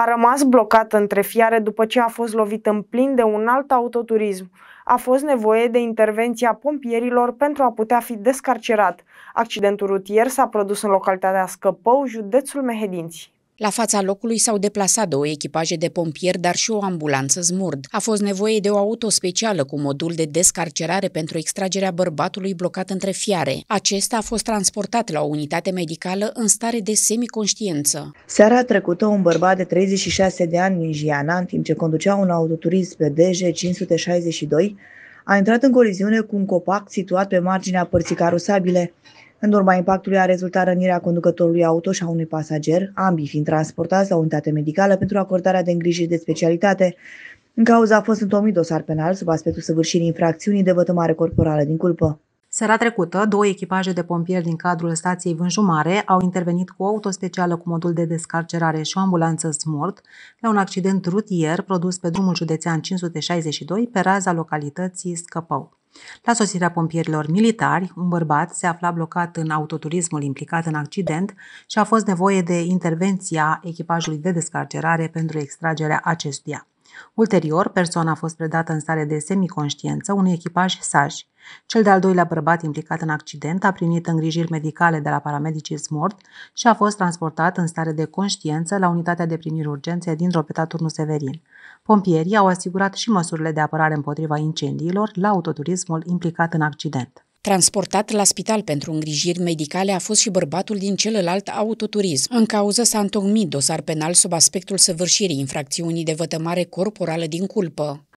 A rămas blocată între fiare după ce a fost lovit în plin de un alt autoturism. A fost nevoie de intervenția pompierilor pentru a putea fi descarcerat. Accidentul rutier s-a produs în localitatea Scăpău, județul Mehedinți. La fața locului s-au deplasat două echipaje de pompieri, dar și o ambulanță zmurd. A fost nevoie de o auto specială cu modul de descarcerare pentru extragerea bărbatului blocat între fiare. Acesta a fost transportat la o unitate medicală în stare de semiconștiență. Seara trecută, un bărbat de 36 de ani din Jiana, în timp ce conducea un autoturism pe DG 562, a intrat în coliziune cu un copac situat pe marginea părții carosabile. În urma impactului a rezultat rănirea conducătorului auto și a unui pasager, ambii fiind transportați la unitate medicală pentru acordarea de îngrijiri de specialitate. În cauza a fost întomit dosar penal sub aspectul săvârșirii infracțiunii de vătămare corporală din culpă. Seara trecută, două echipaje de pompieri din cadrul stației Vânjumare au intervenit cu o autospecială cu modul de descarcerare și o ambulanță smurt la un accident rutier produs pe drumul județean 562 pe raza localității Scăpău. La sosirea pompierilor militari, un bărbat se afla blocat în autoturismul implicat în accident și a fost nevoie de intervenția echipajului de descarcerare pentru extragerea acestuia. Ulterior, persoana a fost predată în stare de semiconștiență unui echipaj SAJ. Cel de-al doilea bărbat implicat în accident a primit îngrijiri medicale de la paramedicii Smort și a fost transportat în stare de conștiență la unitatea de primiri urgențe din Ropeta Turnu Severin. Pompierii au asigurat și măsurile de apărare împotriva incendiilor la autoturismul implicat în accident. Transportat la spital pentru îngrijiri medicale a fost și bărbatul din celălalt autoturism. În cauză s-a întocmit dosar penal sub aspectul săvârșirii infracțiunii de vătămare corporală din culpă.